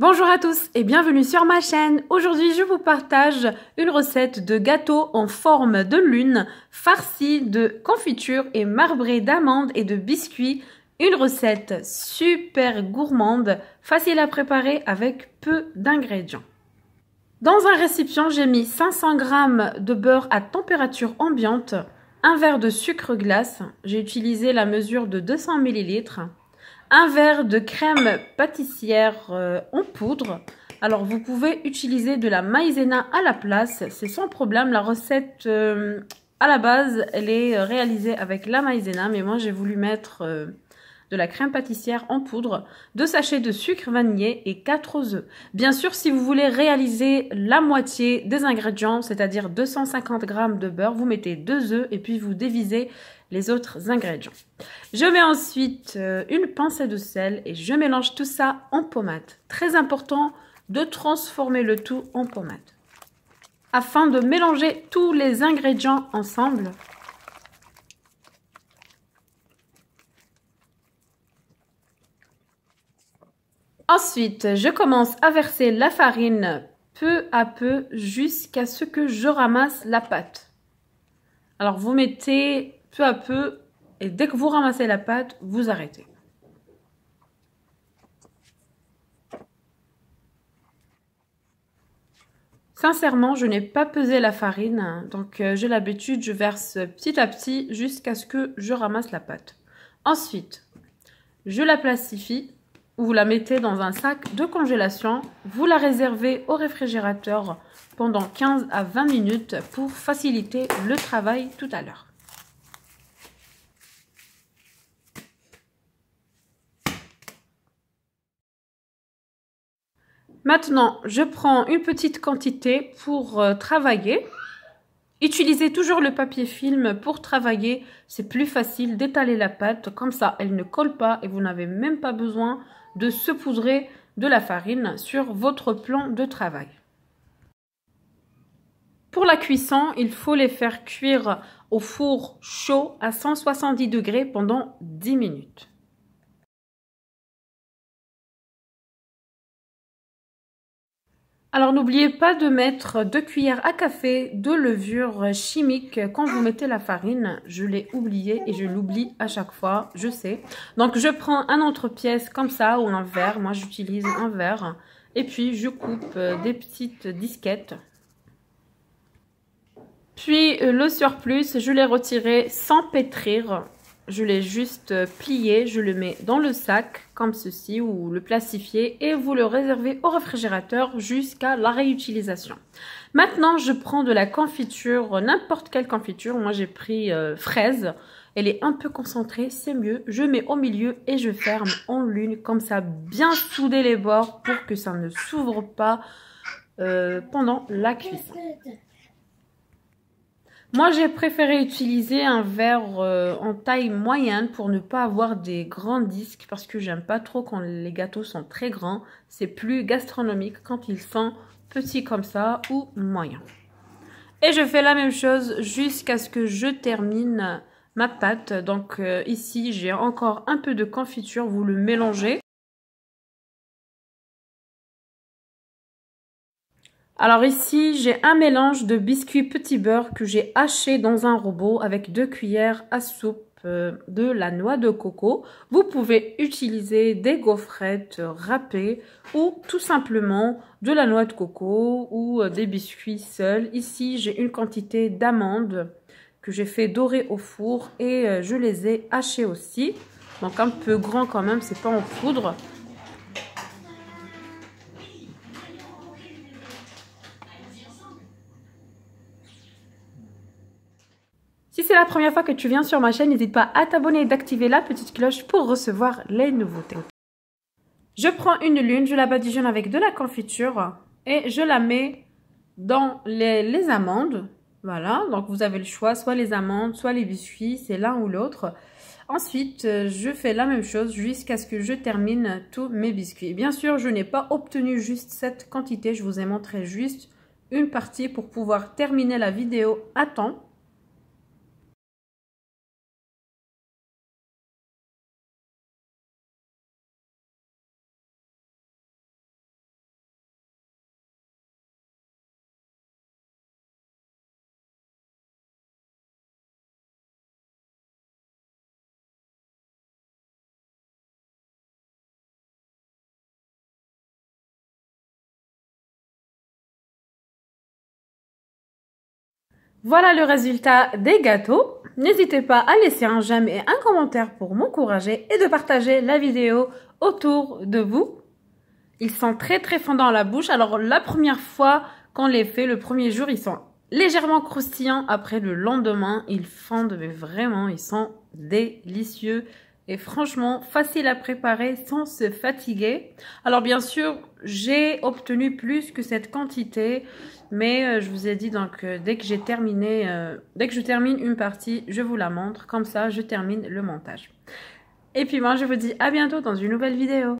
Bonjour à tous et bienvenue sur ma chaîne. Aujourd'hui, je vous partage une recette de gâteau en forme de lune, farci de confiture et marbré d'amandes et de biscuits. Une recette super gourmande, facile à préparer avec peu d'ingrédients. Dans un récipient, j'ai mis 500 g de beurre à température ambiante, un verre de sucre glace, j'ai utilisé la mesure de 200 ml, un verre de crème pâtissière euh, en poudre. Alors, vous pouvez utiliser de la maïzena à la place, c'est sans problème. La recette, euh, à la base, elle est euh, réalisée avec la maïzena, mais moi, j'ai voulu mettre de la crème pâtissière en poudre, deux sachets de sucre vanillé et quatre œufs. Bien sûr, si vous voulez réaliser la moitié des ingrédients, c'est-à-dire 250 g de beurre, vous mettez deux œufs et puis vous divisez les autres ingrédients. Je mets ensuite euh, une pincée de sel et je mélange tout ça en pommade. Très important de transformer le tout en pommade. Afin de mélanger tous les ingrédients ensemble, Ensuite, je commence à verser la farine peu à peu jusqu'à ce que je ramasse la pâte. Alors vous mettez à peu, et dès que vous ramassez la pâte, vous arrêtez. Sincèrement, je n'ai pas pesé la farine, hein, donc euh, j'ai l'habitude, je verse petit à petit jusqu'à ce que je ramasse la pâte. Ensuite, je la plastifie, vous la mettez dans un sac de congélation, vous la réservez au réfrigérateur pendant 15 à 20 minutes pour faciliter le travail tout à l'heure. Maintenant, je prends une petite quantité pour euh, travailler. Utilisez toujours le papier film pour travailler. C'est plus facile d'étaler la pâte. Comme ça, elle ne colle pas et vous n'avez même pas besoin de se poudrer de la farine sur votre plan de travail. Pour la cuisson, il faut les faire cuire au four chaud à 170 degrés pendant 10 minutes. Alors n'oubliez pas de mettre deux cuillères à café de levure chimique quand vous mettez la farine. Je l'ai oublié et je l'oublie à chaque fois, je sais. Donc je prends un autre pièce comme ça ou un verre, moi j'utilise un verre. Et puis je coupe euh, des petites disquettes. Puis euh, le surplus, je l'ai retiré sans pétrir je l'ai juste euh, plié, je le mets dans le sac comme ceci ou le plastifier et vous le réservez au réfrigérateur jusqu'à la réutilisation. Maintenant, je prends de la confiture, euh, n'importe quelle confiture. Moi, j'ai pris euh, fraise. Elle est un peu concentrée, c'est mieux. Je mets au milieu et je ferme en lune comme ça, bien souder les bords pour que ça ne s'ouvre pas pendant la cuisson. Moi, j'ai préféré utiliser un verre euh, en taille moyenne pour ne pas avoir des grands disques parce que j'aime pas trop quand les gâteaux sont très grands. C'est plus gastronomique quand ils sont petits comme ça ou moyens. Et je fais la même chose jusqu'à ce que je termine ma pâte. Donc euh, ici, j'ai encore un peu de confiture. Vous le mélangez. Alors ici, j'ai un mélange de biscuits petit beurre que j'ai haché dans un robot avec deux cuillères à soupe euh, de la noix de coco. Vous pouvez utiliser des gaufrettes râpées ou tout simplement de la noix de coco ou euh, des biscuits seuls. Ici, j'ai une quantité d'amandes que j'ai fait dorer au four et euh, je les ai hachées aussi. Donc un peu grand quand même, c'est pas en foudre. c'est la première fois que tu viens sur ma chaîne, n'hésite pas à t'abonner et d'activer la petite cloche pour recevoir les nouveautés. Je prends une lune, je la badigeonne avec de la confiture et je la mets dans les, les amandes. Voilà, donc vous avez le choix, soit les amandes, soit les biscuits, c'est l'un ou l'autre. Ensuite, je fais la même chose jusqu'à ce que je termine tous mes biscuits. Bien sûr, je n'ai pas obtenu juste cette quantité, je vous ai montré juste une partie pour pouvoir terminer la vidéo à temps. Voilà le résultat des gâteaux. N'hésitez pas à laisser un j'aime et un commentaire pour m'encourager et de partager la vidéo autour de vous. Ils sont très très fondants à la bouche. Alors la première fois qu'on les fait, le premier jour, ils sont légèrement croustillants. Après le lendemain, ils fondent, mais vraiment, ils sont délicieux et franchement facile à préparer sans se fatiguer. Alors bien sûr, j'ai obtenu plus que cette quantité, mais euh, je vous ai dit donc euh, dès que j'ai terminé, euh, dès que je termine une partie, je vous la montre, comme ça je termine le montage. Et puis moi je vous dis à bientôt dans une nouvelle vidéo.